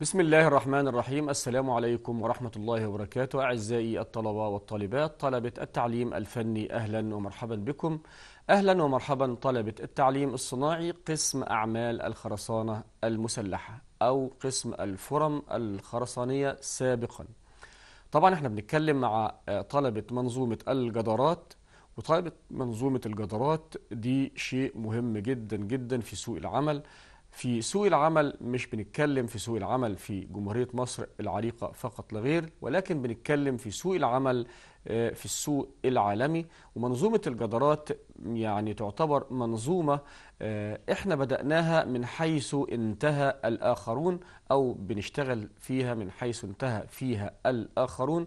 بسم الله الرحمن الرحيم السلام عليكم ورحمة الله وبركاته أعزائي الطلبة والطالبات طلبة التعليم الفني أهلا ومرحبا بكم أهلا ومرحبا طلبة التعليم الصناعي قسم أعمال الخرسانة المسلحة أو قسم الفرم الخرسانية سابقا طبعا احنا بنتكلم مع آه، طلبة منظومة الجدارات وطلبة منظومة الجدارات دي شيء مهم جدا جدا في سوق العمل في سوق العمل مش بنتكلم في سوق العمل في جمهورية مصر العريقة فقط لا غير ولكن بنتكلم في سوق العمل آه، في السوق العالمي ومنظومة الجدارات يعني تعتبر منظومة آه، احنا بدأناها من حيث انتهى الآخرون أو بنشتغل فيها من حيث انتهى فيها الآخرون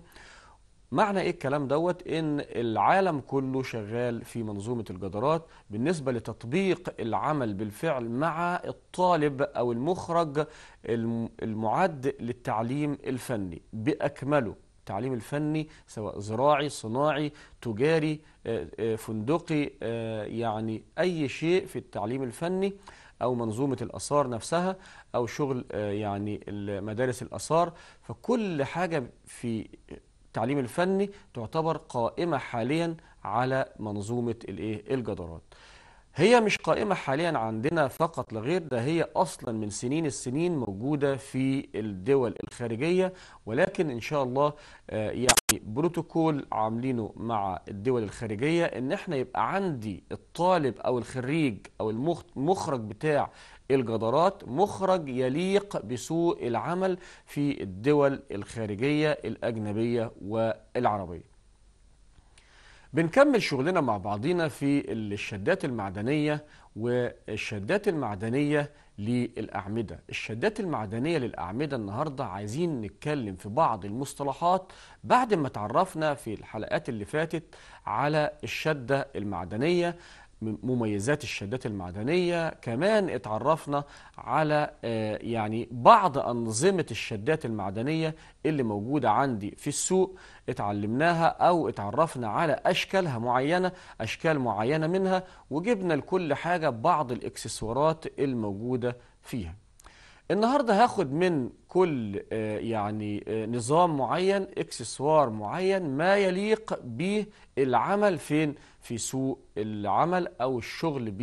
معنى ايه الكلام دوت ان العالم كله شغال في منظومه الجدارات بالنسبه لتطبيق العمل بالفعل مع الطالب او المخرج المعد للتعليم الفني باكمله التعليم الفني سواء زراعي صناعي تجاري آه، آه، فندقي آه، يعني اي شيء في التعليم الفني أو منظومة الآثار نفسها أو شغل يعني مدارس الآثار فكل حاجة في التعليم الفني تعتبر قائمة حاليا على منظومة الايه الجدارات هي مش قائمة حاليا عندنا فقط لغير ده هي أصلا من سنين السنين موجودة في الدول الخارجية ولكن إن شاء الله آه، يعني بروتوكول عاملينه مع الدول الخارجية إن إحنا يبقى عندي الطالب أو الخريج أو المخرج بتاع الجدارات مخرج يليق بسوق العمل في الدول الخارجية الأجنبية والعربية بنكمل شغلنا مع بعضينا في الشدات المعدنية والشدات المعدنية للأعمدة الشدات المعدنية للأعمدة النهاردة عايزين نتكلم في بعض المصطلحات بعد ما تعرفنا في الحلقات اللي فاتت على الشدة المعدنية مميزات الشدات المعدنية كمان اتعرفنا على آه، يعني بعض أنظمة الشدات المعدنية اللي موجودة عندي في السوق اتعلمناها أو اتعرفنا على أشكالها معينة أشكال معينة منها وجبنا لكل حاجة بعض الإكسسوارات الموجودة فيها النهاردة هاخد من كل آه، يعني آه، نظام معين اكسسوار معين ما يليق بالعمل فين في سوق العمل او الشغل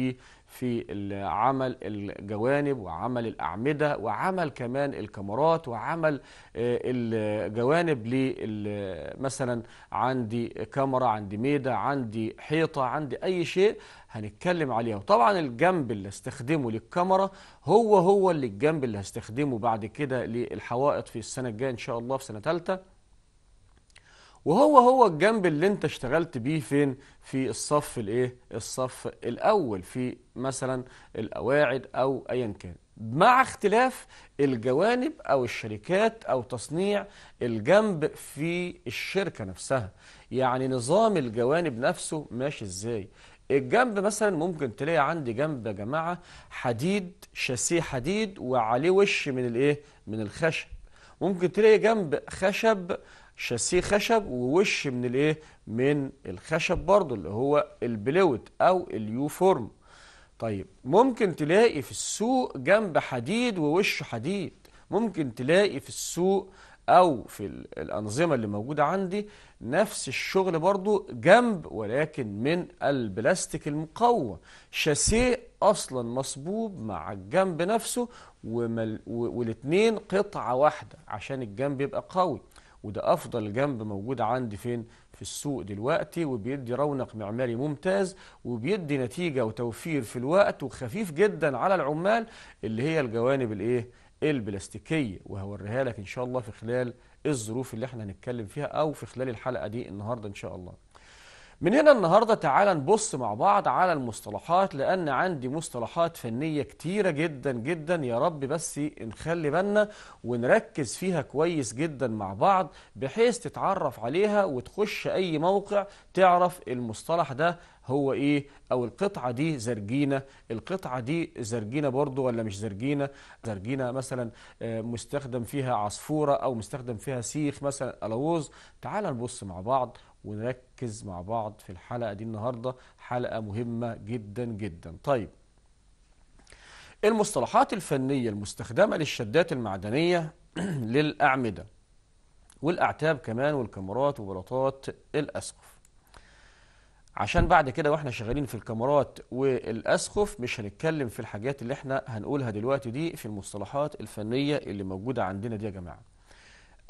في عمل الجوانب وعمل الأعمدة وعمل كمان الكاميرات وعمل آه، الجوانب مثلا عندي كاميرا عندي ميدة عندي حيطة عندي أي شيء هنتكلم عليها وطبعا الجنب اللي استخدمه للكاميرا هو هو اللي الجنب اللي هستخدمه بعد كده للحوائط في السنة الجاية إن شاء الله في سنة ثالثة وهو هو الجنب اللي انت اشتغلت بيه فين في الصف الايه الصف الاول في مثلا القواعد او ايا كان مع اختلاف الجوانب او الشركات او تصنيع الجنب في الشركه نفسها يعني نظام الجوانب نفسه ماشي ازاي الجنب مثلا ممكن تلاقي عندي جنب يا جماعه حديد شاسيه حديد وعليه وش من الايه من الخشب ممكن تلاقي جنب خشب شاسيه خشب ووش من الايه من الخشب برضه اللي هو البلوت او اليو فورم طيب ممكن تلاقي في السوق جنب حديد ووش حديد ممكن تلاقي في السوق او في الانظمه اللي موجوده عندي نفس الشغل برضو جنب ولكن من البلاستيك المقوى شاسيه اصلا مصبوب مع الجنب نفسه والاتنين قطعه واحده عشان الجنب يبقى قوي وده افضل جنب موجود عندي فين في السوق دلوقتي وبيدي رونق معماري ممتاز وبيدي نتيجه وتوفير في الوقت وخفيف جدا على العمال اللي هي الجوانب الايه البلاستيكيه وهوريها لك ان شاء الله في خلال الظروف اللي احنا هنتكلم فيها او في خلال الحلقه دي النهارده ان شاء الله من هنا النهاردة تعالى نبص مع بعض على المصطلحات لأن عندي مصطلحات فنية كتيرة جدا جدا يا رب بس نخلي بالنا ونركز فيها كويس جدا مع بعض بحيث تتعرف عليها وتخش أي موقع تعرف المصطلح ده هو ايه او القطعة دي زرجينة القطعة دي زرجينة برضو ولا مش زرجينة زرجينة مثلا آه، مستخدم فيها عصفورة او مستخدم فيها سيخ مثلا ألوز تعال نبص مع بعض ونركز مع بعض في الحلقة دي النهاردة حلقة مهمة جدا جدا طيب المصطلحات الفنية المستخدمة للشدات المعدنية للأعمدة والأعتاب كمان والكاميرات وبلاطات الأسقف عشان بعد كده واحنا شغالين في الكاميرات والأسقف مش هنتكلم في الحاجات اللي احنا هنقولها دلوقتي دي في المصطلحات الفنية اللي موجودة عندنا دي يا جماعة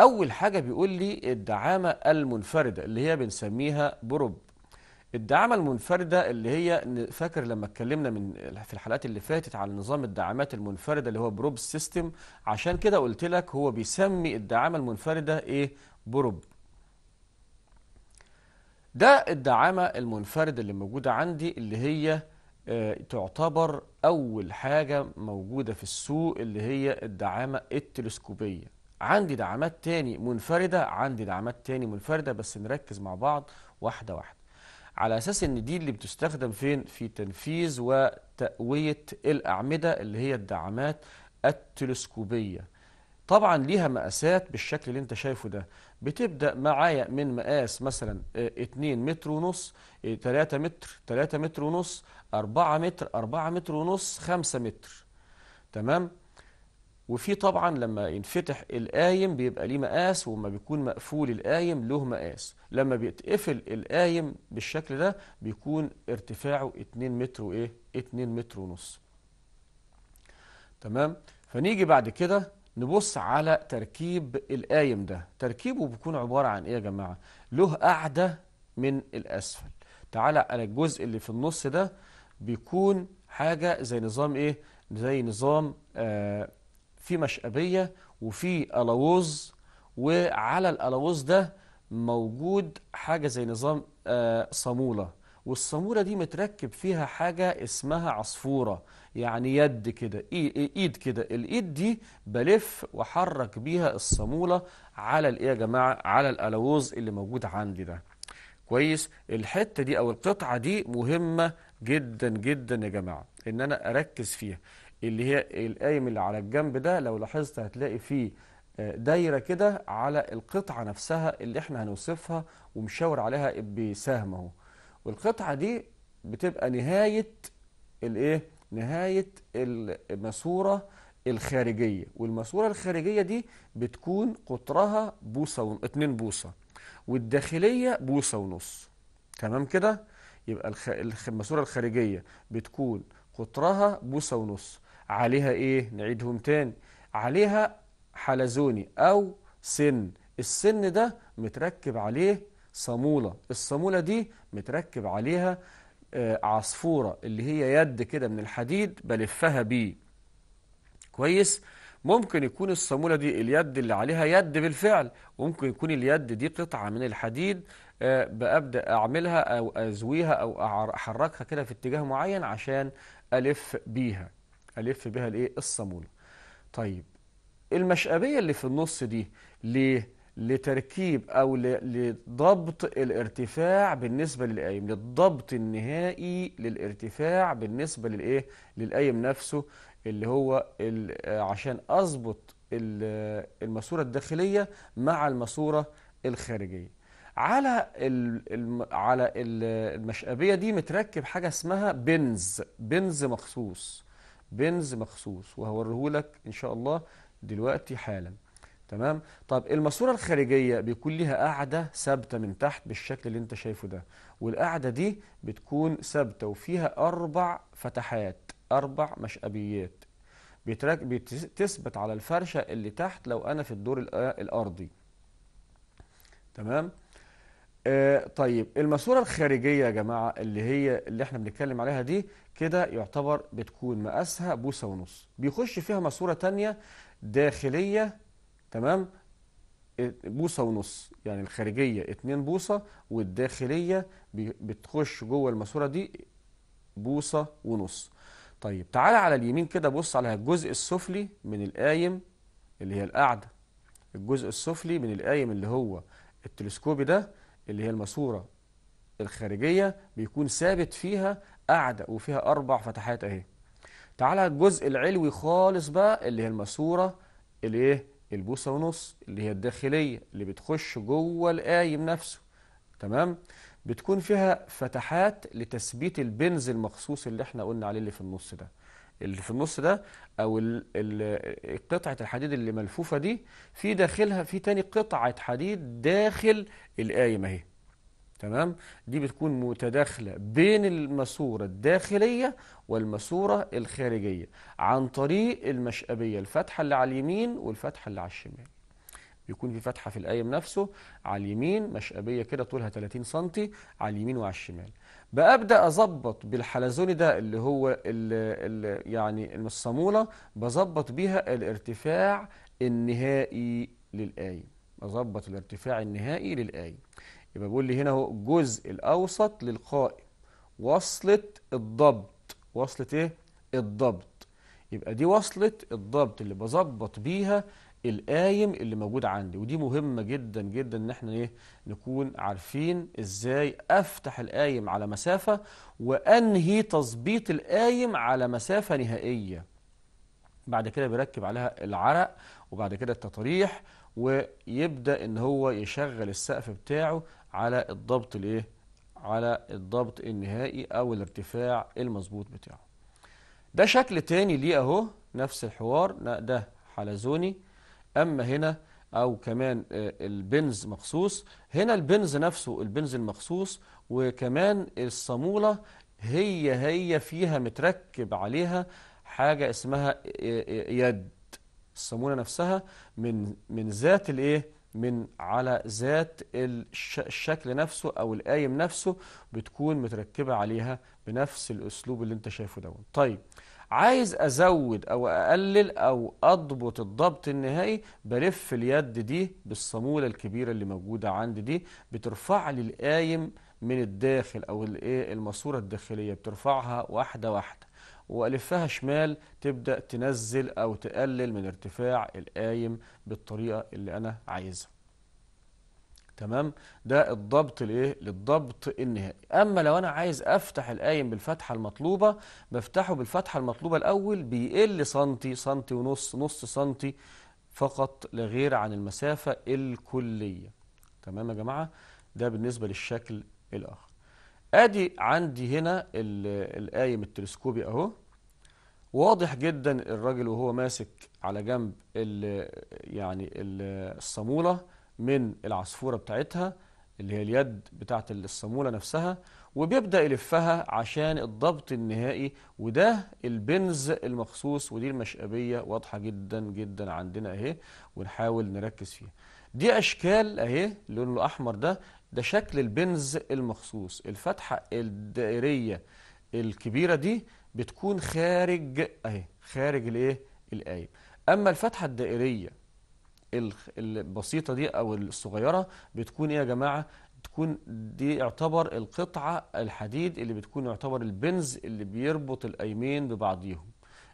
أول حاجة بيقول لي الدعامة المنفردة اللي هي بنسميها بروب الدعامة المنفردة اللي هي فاكر لما اتكلمنا من في الحلقات اللي فاتت على نظام الدعامات المنفردة اللي هو بروب سيستم عشان كده قلت لك هو بيسمي الدعامة المنفردة ايه بروب ده الدعامة المنفردة اللي موجودة عندي اللي هي آه، تعتبر أول حاجة موجودة في السوق اللي هي الدعامة التلسكوبية عندي دعامات تاني منفردة عندي دعامات تاني منفردة بس نركز مع بعض واحدة واحدة على أساس إن دي اللي بتستخدم فين في تنفيذ وتقوية الأعمدة اللي هي الدعامات التلسكوبية طبعا ليها مقاسات بالشكل اللي انت شايفه ده بتبدأ معايا من مقاس مثلا 2 آه، متر ونص 3 آه، متر 3 متر ونص 4 متر 4 متر ونص 5 متر تمام؟ وفي طبعا لما ينفتح القايم بيبقى ليه مقاس وما بيكون مقفول القايم له مقاس لما بيتقفل القايم بالشكل ده بيكون ارتفاعه 2 متر وايه 2 متر ونص تمام فنيجي بعد كده نبص على تركيب القايم ده تركيبه بيكون عبارة عن ايه يا جماعة له قاعدة من الاسفل تعالى على الجزء اللي في النص ده بيكون حاجة زي نظام ايه زي نظام آه في مشقبية وفي ألاوز وعلى الألاوز ده موجود حاجة زي نظام آه، صامولة والصامولة دي متركب فيها حاجة اسمها عصفورة يعني يد كده ايد كده الايد دي بلف وحرك بيها الصامولة على الايه يا جماعة على الألاوز اللي موجود عندي ده كويس الحتة دي او القطعة دي مهمة جدا جدا يا جماعة ان انا اركز فيها اللي هي القايم اللي على الجنب ده لو لاحظت هتلاقي فيه آه، دايرة كده على القطعة نفسها اللي احنا هنوصفها ومشاور عليها بسهم اهو والقطعة دي بتبقى نهاية الايه نهاية الماسورة الخارجية والماسورة الخارجية دي بتكون قطرها بوصة و... اتنين بوصة والداخلية بوصة ونص تمام كده يبقى الخ... الماسورة الخارجية بتكون قطرها بوصة ونص عليها ايه نعيدهم تاني عليها حلزوني او سن السن ده متركب عليه صامولة الصامولة دي متركب عليها آه، عصفورة اللي هي يد كده من الحديد بلفها بيه كويس ممكن يكون الصامولة دي اليد اللي عليها يد بالفعل وممكن يكون اليد دي قطعة من الحديد آه، بأبدأ أعملها أو أزويها أو أحركها كده في اتجاه معين عشان ألف بيها ألف بها الإيه الصامولة طيب المشقبية اللي في النص دي ليه لتركيب أو لضبط الارتفاع بالنسبة للقايم للضبط النهائي للارتفاع بالنسبة للإيه للقايم نفسه اللي هو عشان أظبط الماسورة الداخلية مع الماسورة الخارجية على على المشقبية دي متركب حاجة اسمها بنز بنز مخصوص بنز مخصوص وهوريهولك ان شاء الله دلوقتي حالا تمام طب الماسوره الخارجيه بيكون ليها قاعده ثابته من تحت بالشكل اللي انت شايفه ده والقاعده دي بتكون ثابته وفيها اربع فتحات اربع مشقبيات بيترك بتثبت على الفرشه اللي تحت لو انا في الدور الارضي تمام آه، طيب الماسوره الخارجيه يا جماعه اللي هي اللي احنا بنتكلم عليها دي كده يعتبر بتكون مقاسها بوصه ونص بيخش فيها ماسوره ثانيه داخليه تمام بوصه ونص يعني الخارجيه اتنين بوصه والداخليه بتخش جوه الماسوره دي بوصه ونص طيب تعالى على اليمين كده بص على الجزء السفلي من القايم اللي هي القاعده الجزء السفلي من القايم اللي هو التلسكوبي ده اللي هي الماسوره الخارجيه بيكون ثابت فيها قاعده وفيها اربع فتحات اهي تعالى على الجزء العلوي خالص بقى اللي هي الماسوره اللي ايه البوسة ونص اللي هي الداخليه اللي بتخش جوه القايم نفسه تمام بتكون فيها فتحات لتثبيت البنز المخصوص اللي احنا قلنا عليه اللي في النص ده اللي في النص ده او قطعه الحديد اللي ملفوفه دي في داخلها في تاني قطعه حديد داخل الايه ما هي تمام دي بتكون متداخله بين الماسوره الداخليه والماسوره الخارجيه عن طريق المشأبيه الفتحه اللي على اليمين والفتحه اللي على الشمال يكون في فتحه في القايم نفسه على اليمين مشقبيه كده طولها 30 سم على اليمين وعلى الشمال بابدا اظبط بالحلزون ده اللي هو الـ الـ يعني الصاموله بظبط بيها الارتفاع النهائي للقايم بظبط الارتفاع النهائي للقايم يبقى بيقول لي هنا اهو الجزء الاوسط للقائم وصله الضبط وصله ايه الضبط يبقى دي وصله الضبط اللي بظبط بيها القايم اللي موجود عندي ودي مهمة جدا جدا ان احنا ايه نكون عارفين ازاي افتح القايم على مسافة وانهي تظبيط القايم على مسافة نهائية بعد كده بيركب عليها العرق وبعد كده التطريح ويبدأ ان هو يشغل السقف بتاعه على الضبط الايه على الضبط النهائي او الارتفاع المظبوط بتاعه ده شكل تاني ليه اهو نفس الحوار ده حلزوني أما هنا أو كمان آه، البنز مخصوص هنا البنز نفسه البنز المخصوص وكمان الصامولة هي هي فيها متركب عليها حاجة اسمها آه، آه، يد الصامولة نفسها من من ذات الايه من على ذات الشكل نفسه او القايم نفسه بتكون متركبة عليها بنفس الاسلوب اللي انت شايفه ده طيب عايز أزود أو أقلل أو أضبط الضبط النهائي بلف اليد دي بالصاموله الكبيرة اللي موجودة عندي دي بترفع لي القايم من الداخل أو الإيه الماسورة الداخلية بترفعها واحدة واحدة وألفها شمال تبدأ تنزل أو تقلل من ارتفاع القايم بالطريقة اللي أنا عايزها تمام ده الضبط لايه للضبط النهائي اما لو انا عايز افتح القايم بالفتحه المطلوبه بفتحه بالفتحه المطلوبه الاول بيقل سنتي سنتي ونص نص سنتي فقط لا غير عن المسافه الكليه تمام يا جماعه ده بالنسبه للشكل الاخر ادي عندي هنا القايم التلسكوبي اهو واضح جدا الراجل وهو ماسك على جنب الـ يعني الصاموله من العصفورة بتاعتها اللي هي اليد بتاعت الصامولة نفسها وبيبدأ يلفها عشان الضبط النهائي وده البنز المخصوص ودي المشقبية واضحة جدا جدا عندنا اهي ونحاول نركز فيها دي أشكال اهي اللون الأحمر ده ده شكل البنز المخصوص الفتحة الدائرية الكبيرة دي بتكون خارج اهي خارج الايه الآية أما الفتحة الدائرية البسيطه دي او الصغيره بتكون ايه يا جماعه بتكون دي يعتبر القطعه الحديد اللي بتكون يعتبر البنز اللي بيربط الايمين ببعضيهم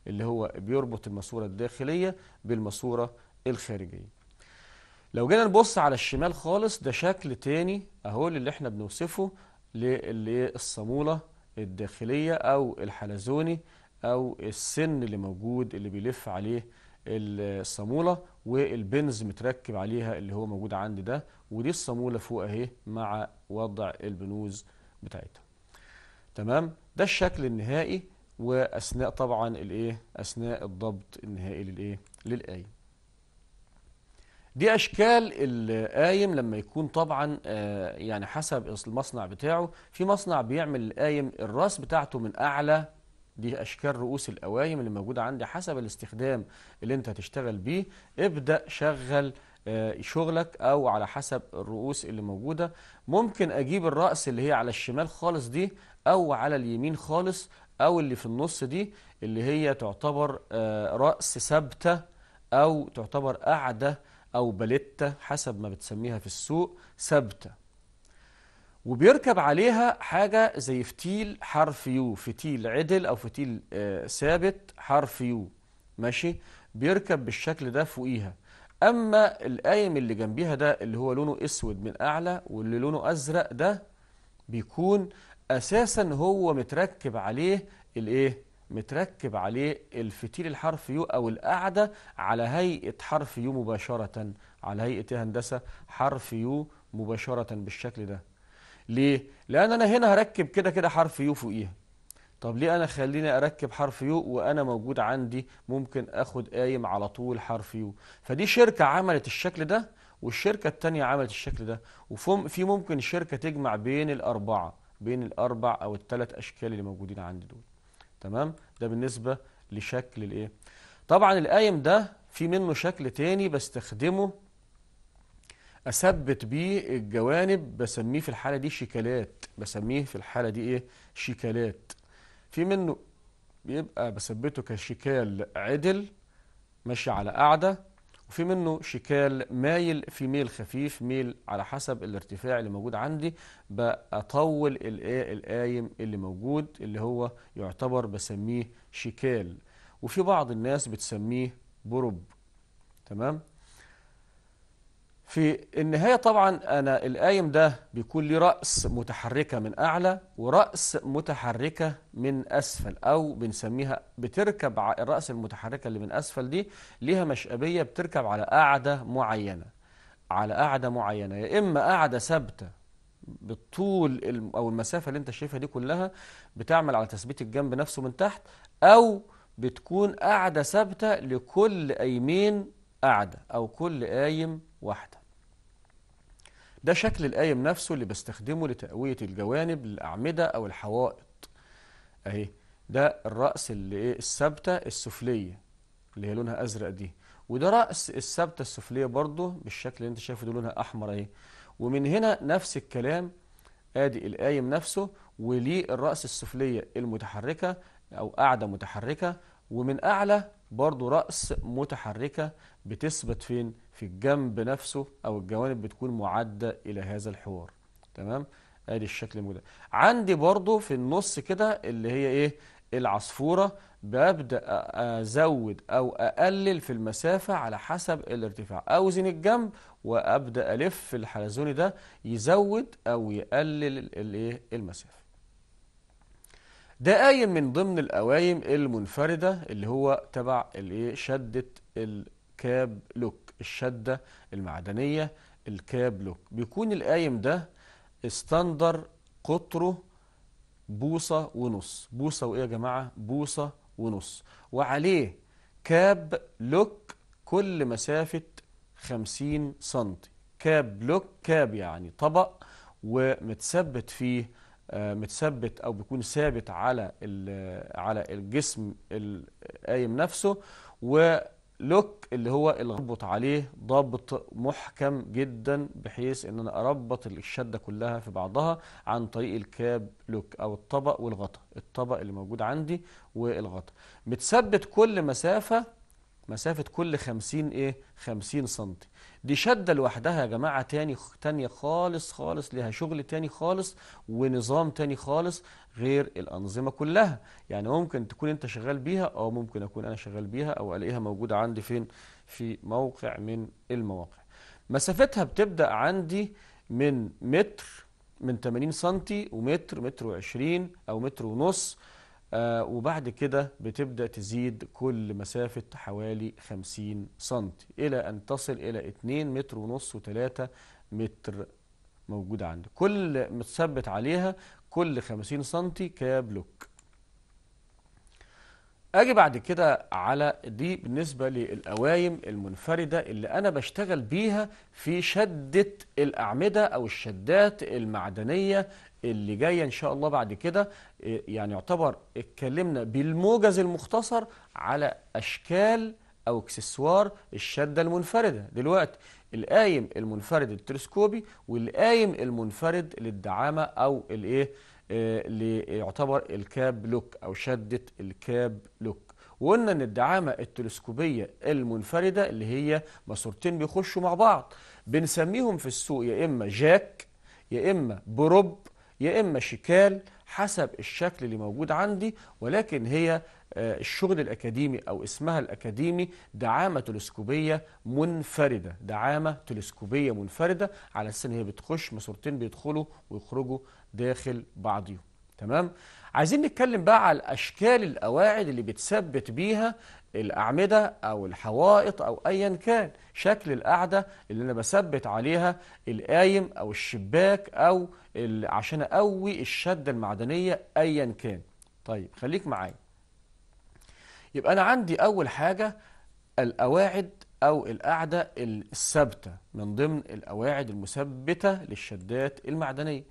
اللي هو بيربط الماسوره الداخليه بالماسوره الخارجيه لو جينا نبص على الشمال خالص ده شكل تاني اهو اللي احنا بنوصفه للصامولة الداخلية او الحلزوني او السن اللي موجود اللي بيلف عليه الصامولة والبنز متركب عليها اللي هو موجود عندي ده ودي الصامولة فوق اهي مع وضع البنوز بتاعتها تمام ده الشكل النهائي واثناء طبعا الايه اثناء الضبط النهائي للايه للآية دي اشكال القايم لما يكون طبعا آه، يعني حسب المصنع بتاعه في مصنع بيعمل القايم الراس بتاعته من اعلى دي أشكال رؤوس القوايم اللي موجودة عندي حسب الاستخدام اللي أنت هتشتغل بيه ابدأ شغل آه، شغلك أو على حسب الرؤوس اللي موجودة ممكن أجيب الرأس اللي هي على الشمال خالص دي أو على اليمين خالص أو اللي في النص دي اللي هي تعتبر آه، رأس ثابتة أو تعتبر قاعدة أو باليتة حسب ما بتسميها في السوق ثابته وبيركب عليها حاجة زي فتيل حرف يو فتيل عدل أو فتيل آه، ثابت حرف يو ماشي بيركب بالشكل ده فوقيها أما القايم اللي جنبيها ده اللي هو لونه أسود من أعلى واللي لونه أزرق ده بيكون أساسا هو متركب عليه الإيه؟ متركب عليه الفتيل الحرف يو أو القاعدة على هيئة حرف يو مباشرة على هيئة إيه هندسة حرف يو مباشرة بالشكل ده ليه؟ لأن أنا هنا هركب كده كده حرف يو فوقيها طب ليه أنا خليني أركب حرف يو وأنا موجود عندي ممكن أخد قايم على طول حرف يو فدي شركة عملت الشكل ده والشركة التانية عملت الشكل ده وفي ممكن شركة تجمع بين الأربعة بين الأربع أو الثلاث أشكال اللي موجودين عندي دول تمام ده بالنسبة لشكل الإيه طبعا القايم ده في منه شكل تاني بستخدمه اثبت بيه الجوانب بسميه في الحاله دي شيكالات بسميه في الحاله دي ايه شيكالات في منه بيبقى بثبته كشيكال عدل ماشي على قاعده وفي منه شيكال مايل في ميل خفيف ميل على حسب الارتفاع اللي موجود عندي بطول الايه القايم اللي موجود اللي هو يعتبر بسميه شيكال وفي بعض الناس بتسميه بروب تمام في النهاية طبعا أنا القايم ده بيكون لي رأس متحركة من أعلى ورأس متحركة من أسفل أو بنسميها بتركب الرأس المتحركة اللي من أسفل دي ليها مشقبية بتركب على قاعدة معينة على قاعدة معينة يا إما قاعدة ثابتة بالطول أو المسافة اللي أنت شايفها دي كلها بتعمل على تثبيت الجنب نفسه من تحت أو بتكون قاعدة ثابتة لكل أيمين قاعدة أو كل قايم واحدة ده شكل القايم نفسه اللي بستخدمه لتقوية الجوانب الأعمدة أو الحوائط أهي ده الرأس اللي إيه الثابتة السفلية اللي هي لونها أزرق دي وده رأس الثابتة السفلية برضه بالشكل اللي أنت شايفه ده لونها أحمر أهي ومن هنا نفس الكلام آدي القايم نفسه وليه الرأس السفلية المتحركة أو قاعدة متحركة ومن أعلى برضو رأس متحركة بتثبت فين في الجنب نفسه أو الجوانب بتكون معدة إلى هذا الحوار تمام ادي الشكل الموجود عندي برضو في النص كده اللي هي ايه العصفورة ببدأ أزود أو أقلل في المسافة على حسب الارتفاع أوزن الجنب وأبدأ ألف الحلزوني ده يزود أو يقلل إيه؟ المسافة ده قايم من ضمن القوايم المنفردة اللي هو تبع الايه شدة الكاب لوك الشدة المعدنية الكاب لوك بيكون القايم ده استندر قطره بوصة ونص بوصة وإيه يا جماعة؟ بوصة ونص وعليه كاب لوك كل مسافة 50 سنتي كاب لوك كاب يعني طبق ومتثبت فيه آه، متثبت او بيكون ثابت على على الجسم القايم نفسه ولوك اللي هو اللي اربط عليه ضبط محكم جدا بحيث ان انا اربط الشده كلها في بعضها عن طريق الكاب لوك او الطبق والغطاء الطبق اللي موجود عندي والغطاء متثبت كل مسافه مسافة كل خمسين إيه خمسين سنتي دي شدة لوحدها يا جماعة تاني تانية خالص خالص ليها شغل تاني خالص ونظام تاني خالص غير الأنظمة كلها يعني ممكن تكون أنت شغال بيها أو ممكن أكون أنا شغال بيها أو ألاقيها موجودة عندي فين في موقع من المواقع مسافتها بتبدأ عندي من متر من 80 سنتي ومتر متر وعشرين أو متر ونص آه، وبعد كده بتبدأ تزيد كل مسافة حوالي 50 سنتي إلى أن تصل إلى 2 متر ونص و3 متر موجودة عندك كل متثبت عليها كل 50 سنتي كبلوك أجي بعد كده على دي بالنسبة للقوايم المنفردة اللي أنا بشتغل بيها في شدة الأعمدة أو الشدات المعدنية اللي جايه ان شاء الله بعد كده آه، يعني يعتبر اتكلمنا بالموجز المختصر على اشكال او اكسسوار الشده المنفرده دلوقتي القايم المنفرد التلسكوبي والقايم المنفرد للدعامه او الايه آه، اللي يعتبر الكاب لوك او شده الكاب لوك وقلنا ان الدعامه التلسكوبيه المنفرده اللي هي ماسورتين بيخشوا مع بعض بنسميهم في السوق يا اما جاك يا اما بروب يا إما شكال حسب الشكل اللي موجود عندي ولكن هي آه، الشغل الأكاديمي أو اسمها الأكاديمي دعامة تلسكوبية منفردة دعامة تلسكوبية منفردة على أساس إن هي بتخش ماسورتين بيدخلوا ويخرجوا داخل بعضهم تمام عايزين نتكلم بقى على الأشكال القواعد اللي بتثبت بيها الأعمدة أو الحوائط أو أيا كان شكل القعدة اللي أنا بثبت عليها القايم أو الشباك أو عشان أقوي الشدة المعدنية أيا كان طيب خليك معايا يبقى أنا عندي أول حاجة القواعد أو القاعدة الثابتة من ضمن القواعد المثبتة للشدات المعدنية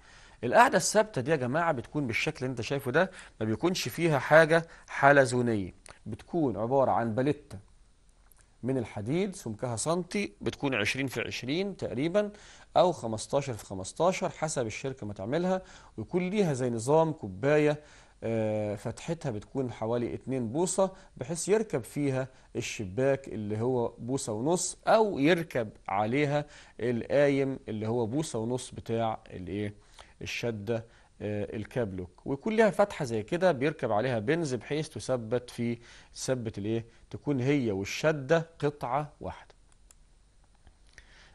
القاعدة الثابتة دي يا جماعة بتكون بالشكل اللي أنت شايفه ده ما بيكونش فيها حاجة حلزونية بتكون عبارة عن باليتا من الحديد سمكها سنتي بتكون 20 في 20 تقريبا أو 15 في 15 حسب الشركة ما تعملها ويكون ليها زي نظام كوباية آه، فتحتها بتكون حوالي 2 بوصة بحيث يركب فيها الشباك اللي هو بوصة ونص أو يركب عليها القايم اللي هو بوصة ونص بتاع الإيه الشدة آه، الكابلوك ويكون ليها فتحه زي كده بيركب عليها بنز بحيث تثبت في تثبت الايه تكون هي والشده قطعه واحده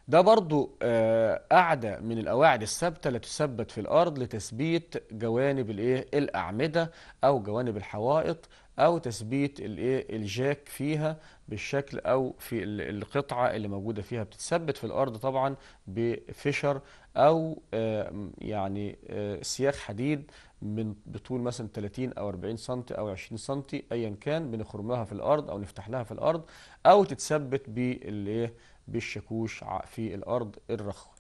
ده برضو آه، قاعدة من القواعد الثابتة اللي تثبت في الأرض لتثبيت جوانب الإيه الأعمدة أو جوانب الحوائط أو تثبيت الإيه الجاك فيها بالشكل أو في القطعة اللي موجودة فيها بتتثبت في الأرض طبعا بفشر او آه، يعني آه، سياخ حديد من بطول مثلا 30 او 40 سم او 20 سم ايا كان بنخرم لها في الارض او نفتح لها في الارض او تتثبت بالايه بالشاكوش في الارض الرخوه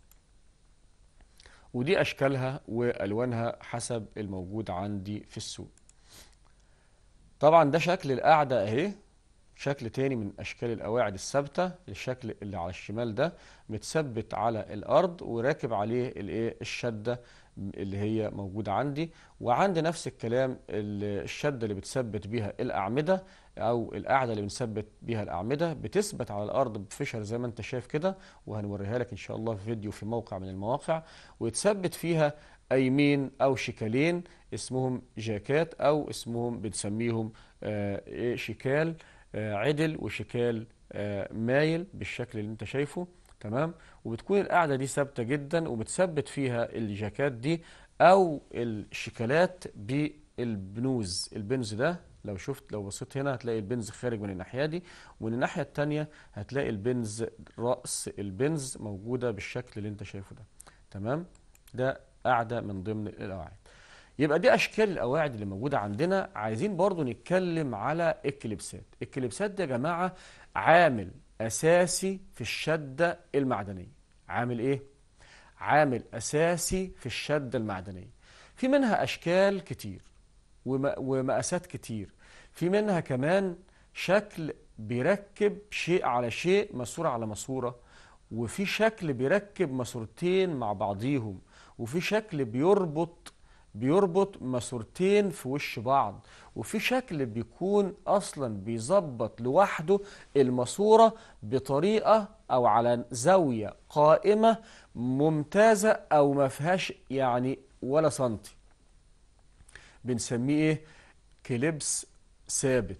ودي اشكالها والوانها حسب الموجود عندي في السوق طبعا ده شكل القاعده اهي شكل تاني من أشكال القواعد الثابتة الشكل اللي على الشمال ده متثبت على الأرض وراكب عليه الايه الشدة اللي هي موجودة عندي وعندي نفس الكلام الشدة اللي بتثبت بيها الأعمدة أو القاعدة اللي بنثبت بيها الأعمدة بتثبت على الأرض بفشر زي ما أنت شايف كده وهنوريها لك إن شاء الله في فيديو في موقع من المواقع ويتثبت فيها أيمين أو شكالين اسمهم جاكات أو اسمهم بنسميهم آه، إيه؟ شكال آه، عدل وشكال آه، مايل بالشكل اللي انت شايفه تمام وبتكون القاعدة دي ثابتة جدا وبتثبت فيها الجاكات دي او الشكالات بالبنوز البنز ده لو شفت لو بصيت هنا هتلاقي البنز خارج من الناحية دي ومن الناحية التانية هتلاقي البنز رأس البنز موجودة بالشكل اللي انت شايفه ده تمام ده قاعدة من ضمن القواعد يبقى دي اشكال القواعد اللي موجوده عندنا عايزين برضو نتكلم على الكليبسات الكليبسات دي يا جماعه عامل اساسي في الشده المعدنيه عامل ايه عامل اساسي في الشده المعدنيه في منها اشكال كتير ومقاسات كتير في منها كمان شكل بيركب شيء على شيء ماسوره على ماسوره وفي شكل بيركب ماسورتين مع بعضيهم وفي شكل بيربط بيربط ماسورتين في وش بعض وفي شكل بيكون اصلا بيظبط لوحده الماسوره بطريقه او على زاويه قائمه ممتازه او ما فيهاش يعني ولا سنتي بنسميه ايه كلبس ثابت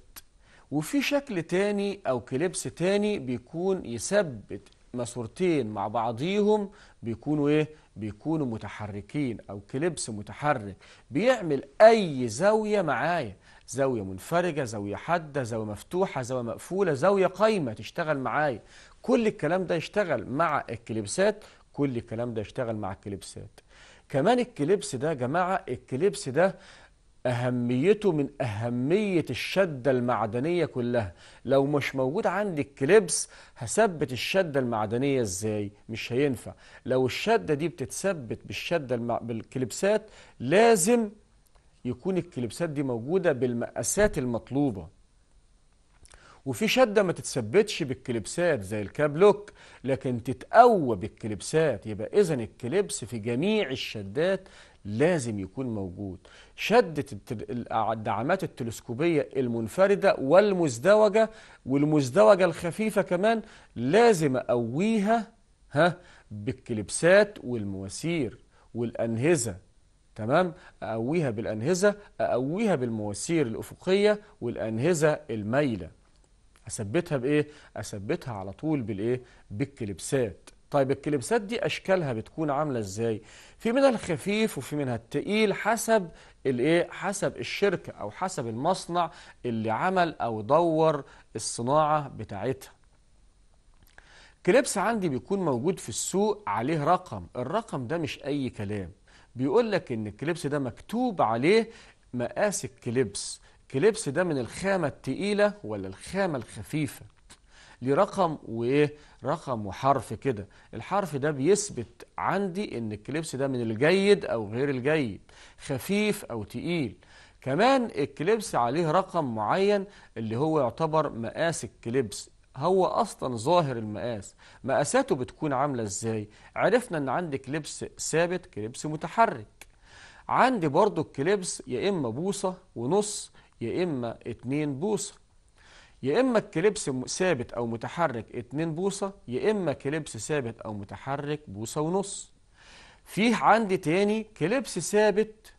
وفي شكل تاني او كلبس تاني بيكون يثبت ماسورتين مع بعضيهم بيكونوا ايه بيكونوا متحركين او كلبس متحرك بيعمل اي زاويه معايا زاويه منفرجه زاويه حاده زاويه مفتوحه زاويه مقفوله زاويه قايمه تشتغل معايا كل الكلام ده يشتغل مع الكليبسات كل الكلام ده يشتغل مع الكليبسات كمان الكليبس ده يا جماعه الكليبس ده اهميته من اهميه الشده المعدنيه كلها لو مش موجود عندي الكليبس هثبت الشده المعدنيه ازاي مش هينفع لو الشده دي بتتثبت بالشده المع... بالكليبسات لازم يكون الكليبسات دي موجوده بالمقاسات المطلوبه وفي شده ما تتثبتش بالكليبسات زي الكابلوك لكن تتقوى بالكليبسات يبقى اذا الكليبس في جميع الشدات لازم يكون موجود شدة الدعامات التلسكوبية المنفردة والمزدوجة والمزدوجة الخفيفة كمان لازم أقويها ها بالكلبسات والمواسير والأنهزة تمام أقويها بالأنهزة أقويها بالمواسير الأفقية والأنهزة المايلة أثبتها بإيه؟ أثبتها على طول بالإيه؟ بالكلبسات طيب الكليبسات دي اشكالها بتكون عامله ازاي في منها الخفيف وفي منها التقيل حسب الايه حسب الشركه او حسب المصنع اللي عمل او دور الصناعه بتاعتها كليبس عندي بيكون موجود في السوق عليه رقم الرقم ده مش اي كلام بيقول لك ان الكليبس ده مكتوب عليه مقاس الكليبس كليبس ده من الخامه التقيله ولا الخامه الخفيفه ليه رقم وايه رقم وحرف كده الحرف ده بيثبت عندي ان الكليبس ده من الجيد او غير الجيد خفيف او تقيل كمان الكليبس عليه رقم معين اللي هو يعتبر مقاس الكليبس هو اصلا ظاهر المقاس مقاساته بتكون عامله ازاي عرفنا ان عندي كليبس ثابت كليبس متحرك عندي برضو الكليبس يا اما بوصه ونص يا اما اتنين بوصه يا إما الكليبس ثابت أو متحرك 2 بوصة يا إما كليبس ثابت أو متحرك بوصة ونص فيه عندي تاني كليبس ثابت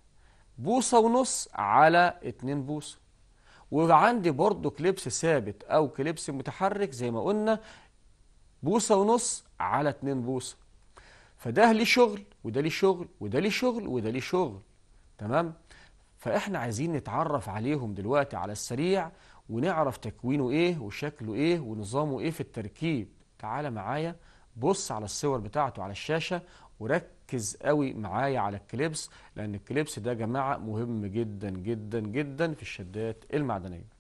بوصة ونص على 2 بوصة وعندي برضو كليبس ثابت أو كليبس متحرك زي ما قلنا بوصة ونص على 2 بوصة فده ليه شغل وده ليه شغل وده ليه شغل وده ليه شغل تمام فإحنا عايزين نتعرف عليهم دلوقتي على السريع ونعرف تكوينه ايه وشكله ايه ونظامه ايه في التركيب تعالى معايا بص على الصور بتاعته على الشاشة وركز قوي معايا على الكليبس لان الكليبس ده يا جماعة مهم جدا جدا جدا في الشدات المعدنية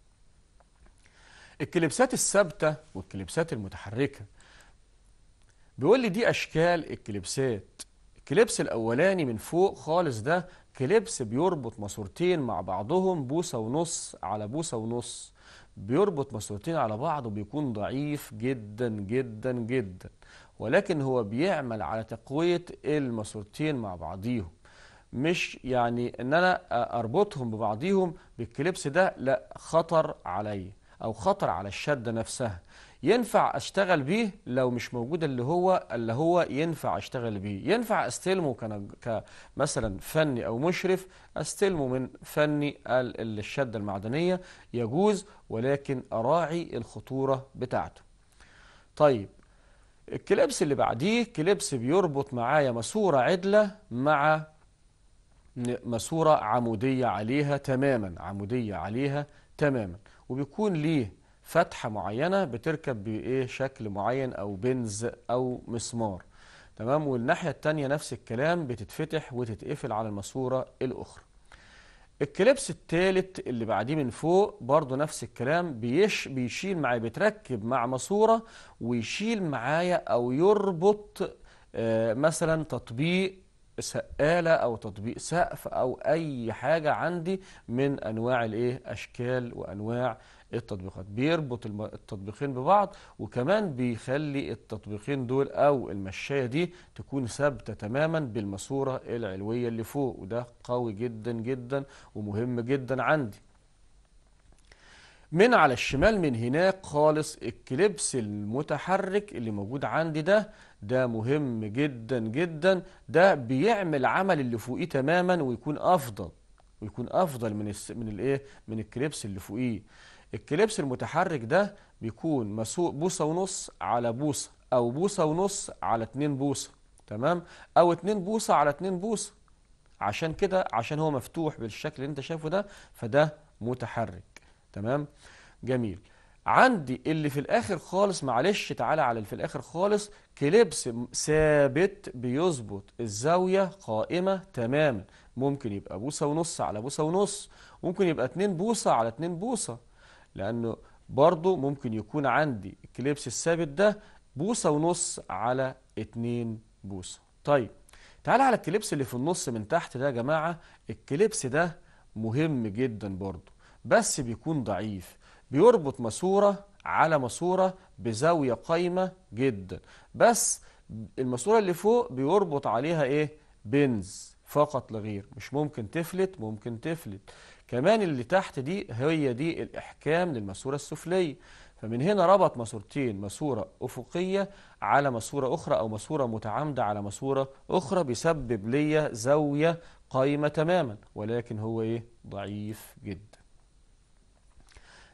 الكليبسات الثابتة والكليبسات المتحركة بيقول لي دي أشكال الكليبسات الكليبس الأولاني من فوق خالص ده كليبس بيربط ماسورتين مع بعضهم بوسه ونص على بوسه ونص بيربط مسورتين على بعض وبيكون ضعيف جدا جدا جدا ولكن هو بيعمل على تقوية المسورتين مع بعضيهم مش يعني ان انا اربطهم ببعضيهم بالكليبس ده لا خطر علي او خطر على الشدة نفسها ينفع اشتغل بيه لو مش موجود اللي هو اللي هو ينفع اشتغل بيه ينفع استلمه كمثلا فني او مشرف استلمه من فني الشدة المعدنية يجوز ولكن اراعي الخطورة بتاعته طيب الكليبس اللي بعديه كليبس بيربط معايا ماسورة عدلة مع ماسورة عمودية عليها تماما عمودية عليها تماما وبيكون ليه فتحة معينة بتركب بإيه شكل معين أو بنز أو مسمار تمام والناحية التانية نفس الكلام بتتفتح وتتقفل على الماسورة الأخرى الكليبس التالت اللي بعديه من فوق برضو نفس الكلام بيش بيشيل معايا بتركب مع ماسورة ويشيل معايا أو يربط آه، مثلا تطبيق سقالة أو تطبيق سقف أو أي حاجة عندي من أنواع الإيه أشكال وأنواع التطبيقات بيربط التطبيقين ببعض وكمان بيخلي التطبيقين دول أو المشاية دي تكون ثابتة تماما بالماسورة العلوية اللي فوق وده قوي جدا جدا ومهم جدا عندي من على الشمال من هناك خالص الكليبس المتحرك اللي موجود عندي ده ده مهم جدا جدا ده بيعمل عمل اللي فوقيه تماما ويكون افضل ويكون افضل من الس... من الايه من الكليبس اللي فوقيه الكليبس المتحرك ده بيكون مسوق بوصة ونص على بوصة أو بوصة ونص على اتنين بوصة تمام أو اتنين بوصة على اتنين بوصة عشان كده عشان هو مفتوح بالشكل اللي انت شايفه ده فده متحرك تمام جميل عندي اللي في الاخر خالص معلش تعالى على اللي في الاخر خالص كليبس ثابت بيظبط الزاوية قائمة تماما ممكن يبقى بوصة ونص على بوصة ونص ممكن يبقى اتنين بوصة على اتنين بوصة لأنه برضو ممكن يكون عندي الكليبس الثابت ده بوصة ونص على اتنين بوصة طيب تعال على الكليبس اللي في النص من تحت ده يا جماعة الكليبس ده مهم جدا برضو بس بيكون ضعيف بيربط ماسورة على ماسورة بزاوية قايمة جدا بس الماسورة اللي فوق بيربط عليها ايه بنز فقط لغير مش ممكن تفلت ممكن تفلت كمان اللي تحت دي هي دي الإحكام للماسورة السفلية فمن هنا ربط ماسورتين ماسورة أفقية على ماسورة أخرى أو ماسورة متعامدة على ماسورة أخرى بيسبب ليا زاوية قايمة تماما ولكن هو إيه ضعيف جدا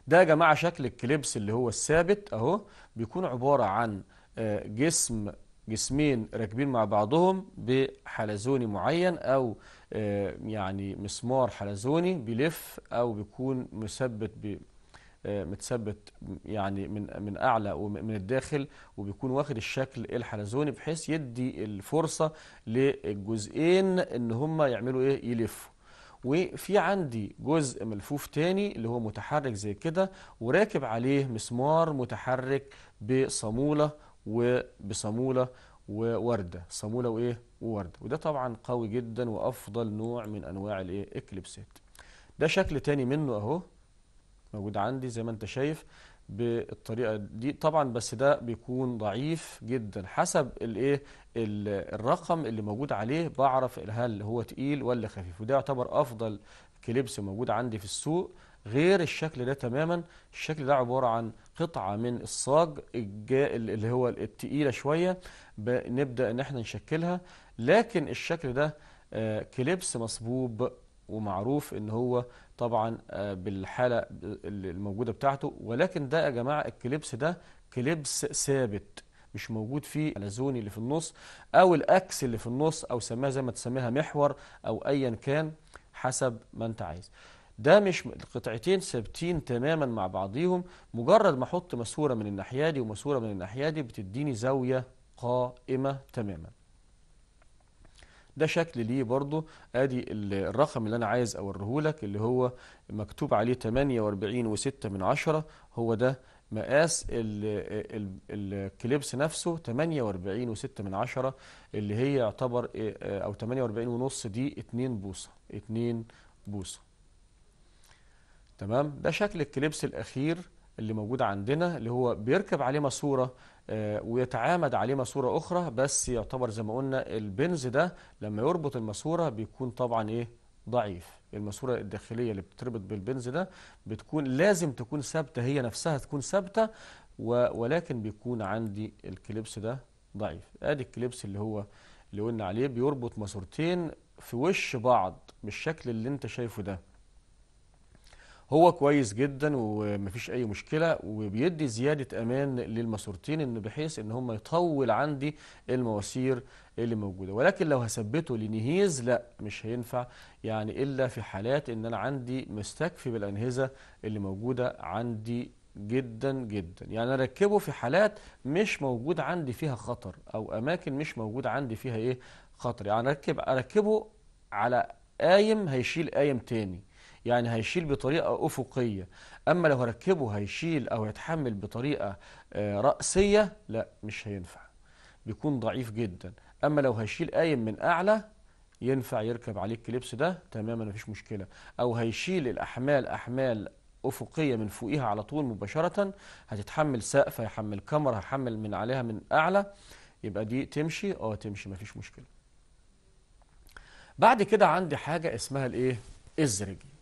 ده يا جماعة شكل الكليبس اللي هو الثابت أهو بيكون عبارة عن آه، جسم جسمين راكبين مع بعضهم بحلزوني معين أو آه، يعني مسمار حلزوني بيلف أو بيكون مثبت ب آه، متثبت يعني من من اعلى ومن الداخل وبيكون واخد الشكل الحلزوني بحيث يدي الفرصه للجزئين ان هم يعملوا ايه يلفوا وفي عندي جزء ملفوف تاني اللي هو متحرك زي كده وراكب عليه مسمار متحرك بصامولة وبصمولة ووردة صمولة وإيه ووردة وده طبعا قوي جدا وأفضل نوع من أنواع الإيه إكليبسات ده شكل تاني منه أهو موجود عندي زي ما أنت شايف بالطريقة دي طبعا بس ده بيكون ضعيف جدا حسب الايه الرقم اللي موجود عليه بعرف هل هو تقيل ولا خفيف وده يعتبر افضل كليبس موجود عندي في السوق غير الشكل ده تماما الشكل ده عبارة عن قطعة من الصاج اللي هو التقيلة شوية نبدأ ان احنا نشكلها لكن الشكل ده آه، كليبس مصبوب ومعروف ان هو طبعا آه، بالحالة الموجودة بتاعته ولكن ده يا جماعة الكليبس ده كليبس ثابت مش موجود فيه الزون اللي في النص او الاكس اللي في النص او سماها زي ما تسميها محور او ايا كان حسب ما انت عايز ده مش القطعتين ثابتين تماما مع بعضيهم مجرد ما احط ماسوره من الناحيه دي وماسوره من الناحيه دي بتديني زاويه قائمه تماما ده شكل ليه برضو ادي الرقم اللي انا عايز لك اللي هو مكتوب عليه 48 و6 من عشرة هو ده مقاس الكليبس نفسه 48 و6 من عشرة اللي هي يعتبر إيه، او 48 ونص دي 2 بوصة 2 بوصة تمام ده شكل الكليبس الاخير اللي موجود عندنا اللي هو بيركب عليه ماسوره آه، ويتعامد عليه ماسوره اخرى بس يعتبر زي ما قلنا البنز ده لما يربط الماسوره بيكون طبعا ايه ضعيف الماسوره الداخليه اللي بتربط بالبنز ده بتكون لازم تكون ثابته هي نفسها تكون ثابته ولكن بيكون عندي الكليبس ده ضعيف ادي الكليبس اللي هو اللي قلنا عليه بيربط ماسورتين في وش بعض بالشكل اللي انت شايفه ده هو كويس جدا ومفيش اي مشكله وبيدي زياده امان للماسورتين ان بحيث ان هم يطول عندي المواسير اللي موجوده ولكن لو هثبته لنهيز لا مش هينفع يعني الا في حالات ان انا عندي مستكفي بالانهزه اللي موجوده عندي جدا جدا يعني اركبه في حالات مش موجود عندي فيها خطر او اماكن مش موجود عندي فيها ايه خطر يعني اركب اركبه على قايم هيشيل قايم تاني يعني هيشيل بطريقة أفقية أما لو هركبه هيشيل أو يتحمل بطريقة آه، رأسية لا مش هينفع بيكون ضعيف جدا أما لو هيشيل قايم من أعلى ينفع يركب عليه الكليبس ده تماما مفيش مشكلة أو هيشيل الأحمال أحمال أفقية من فوقيها على طول مباشرة هتتحمل سقف هيحمل كاميرا هيحمل من عليها من أعلى يبقى دي تمشي اه تمشي مفيش مشكلة بعد كده عندي حاجة اسمها الايه الزرجل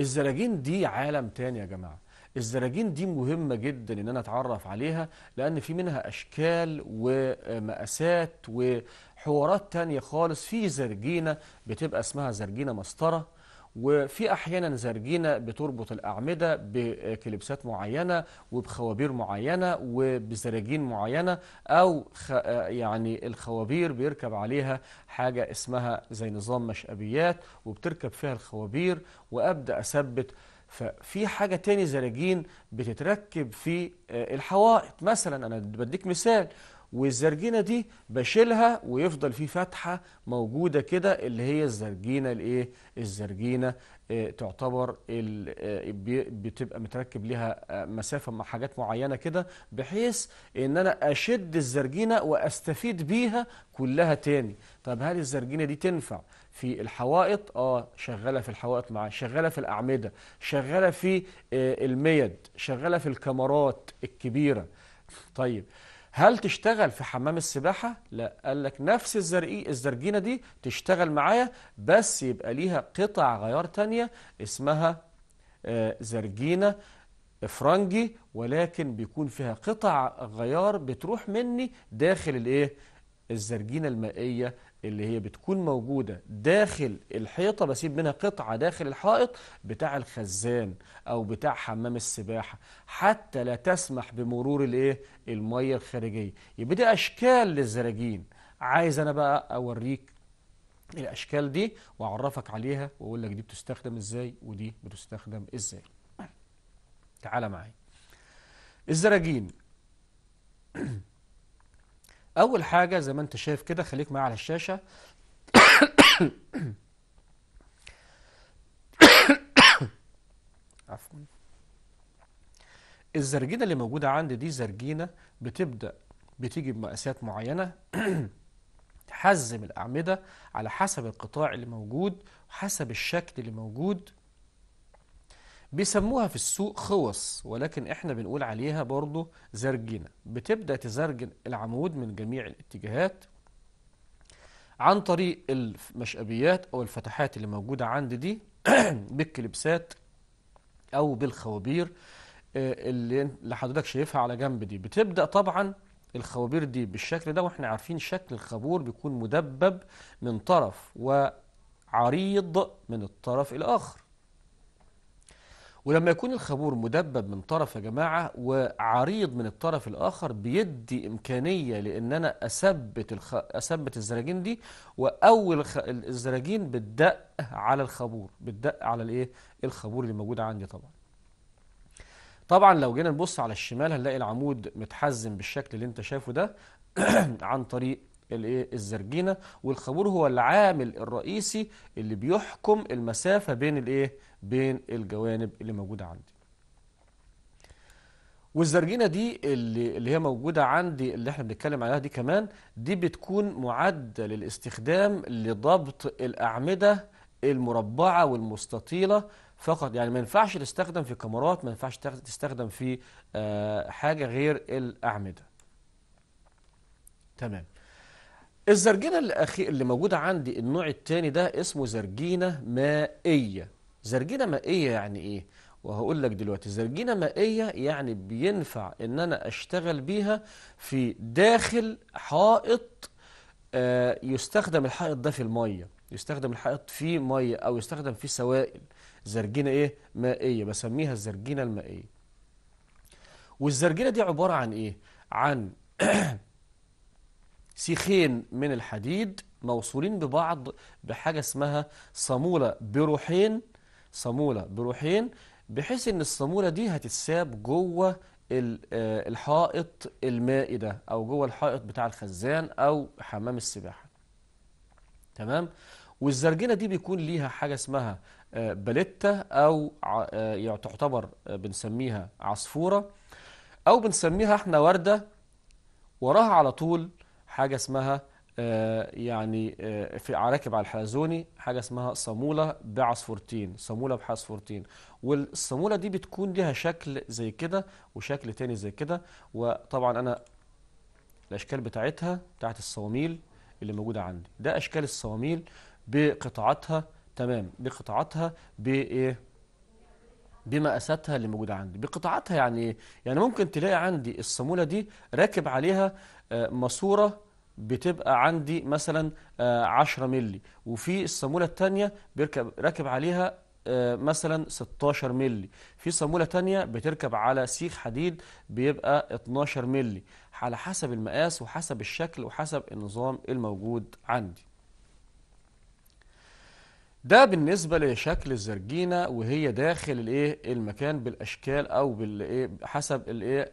الزراجين دي عالم تاني يا جماعة الزراجين دي مهمة جدا ان انا اتعرف عليها لان في منها اشكال ومقاسات وحوارات تانية خالص في زرجينة بتبقى اسمها زرجينة مسطرة وفي احيانا زرجينه بتربط الاعمده بكلبسات معينه وبخوابير معينه وبزراجين معينه او خ... يعني الخوابير بيركب عليها حاجه اسمها زي نظام مشابيات وبتركب فيها الخوابير وابدا اثبت ففي حاجه تاني زراجين بتتركب في آه، الحوائط مثلا انا بديك مثال والزرجينة دي بشيلها ويفضل في فتحة موجودة كده اللي هي الزرجينة الايه الزرجينة آه، تعتبر آه، بتبقى متركب لها آه، مسافة مع حاجات معينة كده بحيث ان انا اشد الزرجينة واستفيد بيها كلها تاني طب هل الزرجينة دي تنفع في الحوائط اه شغالة في الحوائط معاه شغالة في الأعمدة شغالة في الميد شغالة في الكاميرات الكبيرة طيب هل تشتغل في حمام السباحة؟ لا قال لك نفس الزرقي الزرجينة دي تشتغل معايا بس يبقى ليها قطع غيار تانية اسمها آه، زرجينة فرنجي ولكن بيكون فيها قطع غيار بتروح مني داخل الايه؟ الزرجينة المائية اللي هي بتكون موجودة داخل الحيطة بسيب منها قطعة داخل الحائط بتاع الخزان أو بتاع حمام السباحة حتى لا تسمح بمرور الايه المية الخارجية يبقى دي أشكال للزراجين عايز أنا بقى أوريك الأشكال دي وأعرفك عليها وأقول لك دي بتستخدم إزاي ودي بتستخدم إزاي تعال معايا الزراجين أول حاجة زي ما أنت شايف كده خليك معايا على الشاشة عفوا الزرجينة اللي موجودة عندي دي زرجينة بتبدأ بتيجي بمقاسات معينة تحزم الأعمدة على حسب القطاع اللي موجود وحسب الشكل اللي موجود بيسموها في السوق خوص ولكن احنا بنقول عليها برضو زرجنة بتبدأ تزرجن العمود من جميع الاتجاهات عن طريق المشأبيات أو الفتحات اللي موجودة عند دي بالكلبسات أو بالخوابير آه، اللي حضرتك شايفها على جنب دي بتبدأ طبعا الخوابير دي بالشكل ده واحنا عارفين شكل الخابور بيكون مدبب من طرف وعريض من الطرف الآخر ولما يكون الخابور مدبب من طرف يا جماعة وعريض من الطرف الآخر بيدي إمكانية لأن أنا أثبت الخ... أثبت الزراجين دي وأول خ... الزراجين بتدق على الخابور بتدق على الإيه؟ الخابور اللي موجود عندي طبعا طبعا لو جينا نبص على الشمال هنلاقي العمود متحزم بالشكل اللي انت شايفه ده عن طريق الايه الزرجينه والخابور هو العامل الرئيسي اللي بيحكم المسافه بين الايه بين الجوانب اللي موجودة عندي والزرجينه دي اللي, اللي هي موجوده عندي اللي احنا بنتكلم عليها دي كمان دي بتكون معدل الاستخدام لضبط الاعمده المربعه والمستطيله فقط يعني ما ينفعش تستخدم في كاميرات ما ينفعش تستخدم في آه، حاجه غير الاعمده تمام الزرجينه الاخير اللي موجوده عندي النوع الثاني ده اسمه زرجينه مائيه زرجينه مائيه يعني ايه وهقول لك دلوقتي زرجينه مائيه يعني بينفع ان انا اشتغل بيها في داخل حائط آه يستخدم الحائط ده في الميه يستخدم الحائط في ميه او يستخدم في سوائل زرجينه ايه مائيه بسميها الزرجينه المائيه والزرجينه دي عباره عن ايه عن سيخين من الحديد موصولين ببعض بحاجه اسمها صاموله بروحين صامولة بروحين بحيث ان الصامولة دي هتتساب جوه آه، الحائط المائي ده او جوه الحائط بتاع الخزان او حمام السباحة تمام والزرجينه دي بيكون ليها حاجة اسمها آه، باليتا او آه، يعني تعتبر بنسميها عصفورة او بنسميها احنا وردة وراها على طول حاجة اسمها آه، يعني آه، في عراكب على الحلزوني حاجة اسمها صامولة بعصفورتين صامولة بعصفورتين والصامولة دي بتكون ليها شكل زي كده وشكل تاني زي كده وطبعا أنا الأشكال بتاعتها بتاعت الصواميل اللي موجودة عندي ده أشكال الصواميل بقطاعاتها تمام بقطاعاتها بإيه بمقاساتها اللي موجوده عندي بقطاعاتها يعني يعني ممكن تلاقي عندي الصاموله دي راكب عليها آه، ماسوره بتبقى عندي مثلا 10 آه، مللي وفي الصامولة الثانيه بيركب راكب عليها آه، مثلا 16 مللي في صامولة تانية بتركب على سيخ حديد بيبقى 12 مللي على حسب المقاس وحسب الشكل وحسب النظام الموجود عندي ده بالنسبة لشكل الزرجينة وهي داخل الايه المكان بالاشكال او بالايه حسب الايه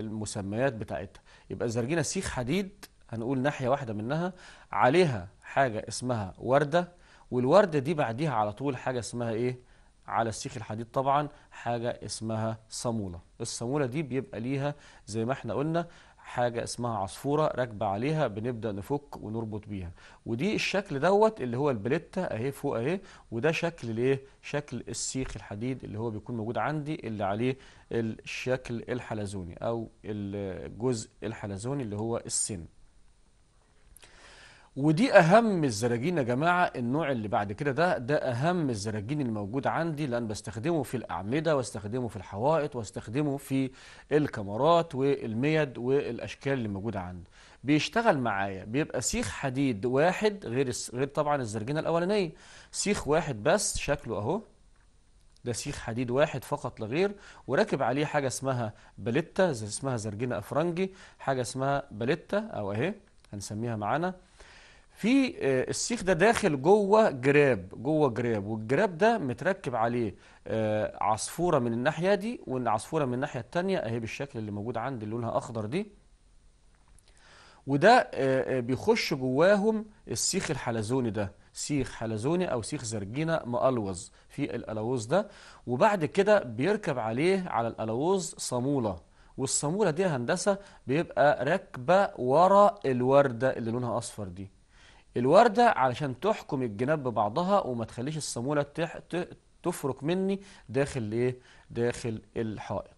المسميات بتاعتها يبقى الزرجينة سيخ حديد هنقول ناحية واحدة منها عليها حاجة اسمها وردة والوردة دي بعديها على طول حاجة اسمها إيه؟ على السيخ الحديد طبعا حاجة اسمها صامولة الصامولة دي بيبقى ليها زي ما احنا قلنا حاجة اسمها عصفورة راكبة عليها بنبدأ نفك ونربط بيها ودي الشكل دوت اللي هو البليتة اهي فوق اهي وده شكل ليه شكل السيخ الحديد اللي هو بيكون موجود عندي اللي عليه الشكل الحلزوني او الجزء الحلزوني اللي هو السن ودي اهم الزراجين يا جماعه النوع اللي بعد كده ده ده اهم الزراجين الموجود عندي لان بستخدمه في الاعمده واستخدمه في الحوائط واستخدمه في الكاميرات والميد والاشكال اللي موجوده عندي بيشتغل معايا بيبقى سيخ حديد واحد غير غير طبعا الزرجينه الاولانيه سيخ واحد بس شكله اهو ده سيخ حديد واحد فقط لغير وراكب عليه حاجه اسمها باليتا اسمها زرجينه افرنجي حاجه اسمها باليتا او اهي هنسميها معانا في آه، السيخ ده داخل جوه جراب جوه جراب والجراب ده متركب عليه آه، عصفوره من الناحيه دي والعصفوره من الناحيه الثانيه اهي بالشكل اللي موجود عندي اللي لونها اخضر دي وده آه، بيخش جواهم السيخ الحلزوني ده سيخ حلزوني او سيخ زرجينه مقلوز في القلاووز ده وبعد كده بيركب عليه على القلاووز صاموله والصاموله دي هندسه بيبقى راكبه ورا الورده اللي لونها اصفر دي الوردة علشان تحكم الجناب ببعضها وما تخليش الصامولة تفرك مني داخل ايه داخل الحائط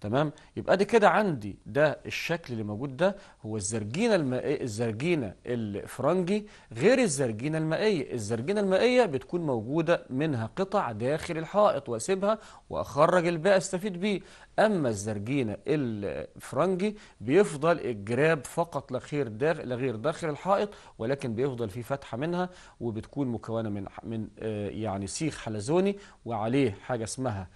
تمام يبقى ادي كده عندي ده الشكل اللي موجود ده هو الزرجينه المائيه الزرجينه الافرنجي غير الزرجينه المائيه الزرجينه المائيه بتكون موجوده منها قطع داخل الحائط واسيبها واخرج الباقي استفيد بيه اما الزرجينه الافرنجي بيفضل الجراب فقط لا غير داخل لا غير داخل الحائط ولكن بيفضل في فتحه منها وبتكون مكونه من من آه، يعني سيخ حلزوني وعليه حاجه اسمها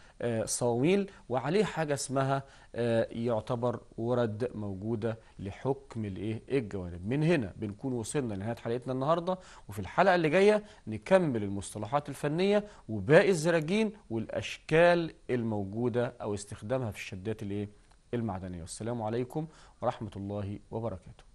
صاويل وعليه حاجة اسمها آه، يعتبر ورد موجودة لحكم الايه الجوانب من هنا بنكون وصلنا لنهاية حلقتنا النهاردة وفي الحلقة اللي جاية نكمل المصطلحات الفنية وباقي الزراجين والأشكال الموجودة أو استخدامها في الشدات الايه المعدنية والسلام عليكم ورحمة الله وبركاته